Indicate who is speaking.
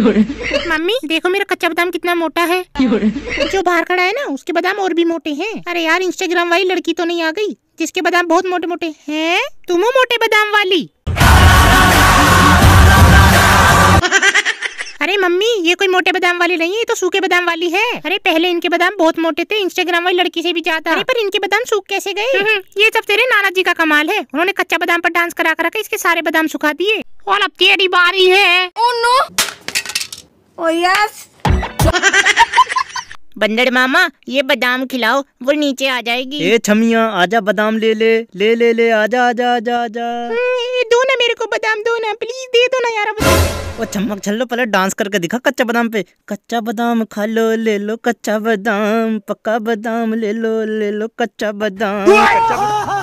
Speaker 1: mummy देखो मेरा कच्चा बादाम कितना मोटा है जो बाहर खड़ा है ना उसके बादाम और भी मोटे हैं अरे यार इंस्टाग्राम वाली लड़की तो नहीं आ गई जिसके बादाम बहुत मोटे मोटे हैं तुम हो मोटे बादाम वाली अरे मम्मी ये कोई मोटे बादाम वाली नहीं है ये तो सूखे बादाम वाली है अरे पहले इनके बादाम बहुत मोटे थे इंस्टाग्राम वाली लड़की से भी ज्यादा अरे पर इनके बादाम सूख कैसे गए हम्म, हम्म, ये सब तेरे नाना जी का कमाल है उन्होंने कच्चा बादाम पर डांस करा करा के इसके सारे बादाम सुखा दिए और अब तेरी बारी है ओ नो यस oh, बंदर मामा ये बादाम खिलाओ वो नीचे आ जाएगी ए
Speaker 2: छमिया आजा बादाम ले ले ले ले ले आजा आजा आजा आजा
Speaker 1: हम्म, दो ना मेरे को बादाम दो ना प्लीज दे दो ना यार
Speaker 2: वो चमक छल्लो पहले डांस करके दिखा कच्चा बादाम पे कच्चा बादाम खा लो ले लो कच्चा बादाम पक्का बादाम ले लो ले लो कच्चा बादाम कच्चा बादाम